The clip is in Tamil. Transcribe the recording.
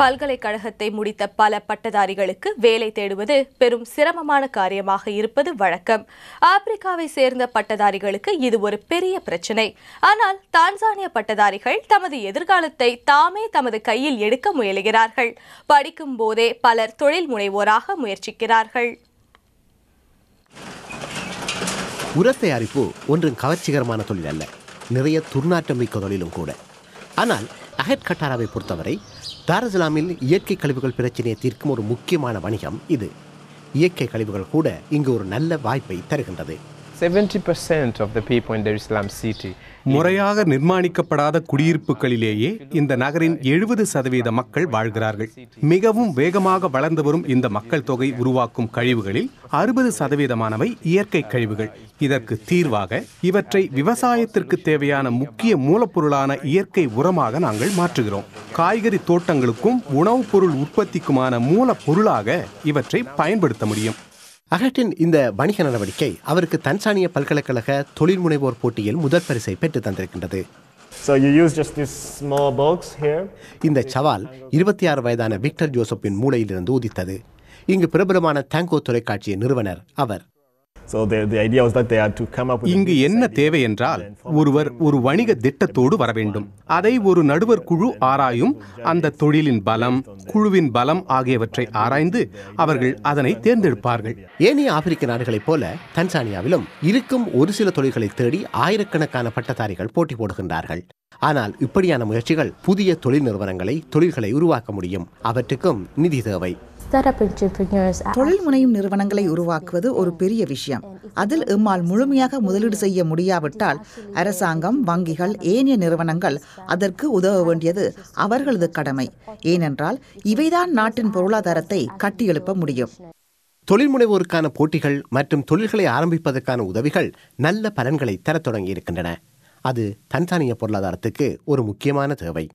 பல்கலைக்கழகத்தை முடித்த பல பட்டதாரிகளுக்கு வேலை தேடுவது பெரும் சிரமமான காரியமாக இருப்பது வழக்கம் ஆப்பிரிக்காவை சேர்ந்த பட்டதாரிகளுக்கு இது ஒரு பெரிய பிரச்சினை ஆனால் தான்சானிய பட்டதாரிகள் தமது எதிர்காலத்தை தாமே தமது கையில் எடுக்க முயலுகிறார்கள் படிக்கும் போதே பலர் தொழில் முனைவோராக முயற்சிக்கிறார்கள் உரத் தயாரிப்பு ஒன்றும் கவர்ச்சிகரமான தொழில் அல்ல நிறைய துர்நாற்றம் மிக்க தொழிலும் கூட ஆனால் அஹத் கட்டாராவை பொறுத்தவரை தாரசலாமில் இயற்கை கழிவுகள் பிரச்சனையை தீர்க்கும் ஒரு முக்கியமான வணிகம் இது இயற்கை கழிவுகள் கூட இங்கு ஒரு நல்ல வாய்ப்பை தருகின்றது முறையாக நிர்மாணிக்கப்படாத குடியிருப்புகளிலேயே இந்த நகரின் எழுபது சதவீத மக்கள் வாழ்கிறார்கள் மிகவும் வேகமாக வளர்ந்து வரும் இந்த மக்கள் தொகை உருவாக்கும் கழிவுகளில் அறுபது சதவீதமானவை இயற்கை கழிவுகள் இதற்கு தீர்வாக இவற்றை விவசாயத்திற்கு தேவையான முக்கிய மூலப்பொருளான இயற்கை உரமாக நாங்கள் மாற்றுகிறோம் காய்கறி தோட்டங்களுக்கும் உணவுப் பொருள் உற்பத்திக்குமான மூலப்பொருளாக இவற்றை பயன்படுத்த முடியும் அகட்டின் இந்த வணிக நடவடிக்கை அவருக்கு தன்சானிய பல்கலைக்கழக தொழில் முனைவோர் போட்டியில் முதல் பரிசை பெற்று தந்திருக்கின்றது So you use just this small box here. இந்த சவால் இருபத்தி ஆறு வயதான விக்டர் ஜோசப்பின் மூளையிலிருந்து உதித்தது இங்கு பிரபலமான தேங்கோ தொலைக்காட்சியின் நிறுவனர் அவர் இங்கு என்ன தேவை என்றால் ஒருவர் ஒரு வணிக திட்டத்தோடு வர வேண்டும் அதை ஒரு நடுவர் குழு ஆராயும் அந்த தொழிலின் பலம் குழுவின் பலம் ஆகியவற்றை ஆராய்ந்து அவர்கள் அதனை தேர்ந்தெடுப்பார்கள் ஏனைய ஆப்பிரிக்க நாடுகளைப் போல தன்சானியாவிலும் இருக்கும் ஒரு சில தொழில்களை தேடி ஆயிரக்கணக்கான பட்டதாரிகள் போட்டி போடுகின்றார்கள் ஆனால் இப்படியான முயற்சிகள் புதிய தொழில் நிறுவனங்களை தொழில்களை உருவாக்க முடியும் அவற்றுக்கும் நிதி தேவை தொழில் முனையும் நிறுவனங்களை உருவாக்குவது ஒரு பெரிய விஷயம் அதில் எம்மால் முழுமையாக முதலீடு செய்ய முடியாவிட்டால் அரசாங்கம் வங்கிகள் ஏனைய நிறுவனங்கள் அதற்கு உதவ வேண்டியது அவர்களது கடமை ஏனென்றால் இவைதான் நாட்டின் பொருளாதாரத்தை கட்டியெழுப்ப முடியும் தொழில் முனைவோருக்கான போட்டிகள் மற்றும் தொழில்களை ஆரம்பிப்பதற்கான உதவிகள் நல்ல பலன்களை தரத் தொடங்கியிருக்கின்றன அது தன்சானிய பொருளாதாரத்துக்கு ஒரு முக்கியமான தேவை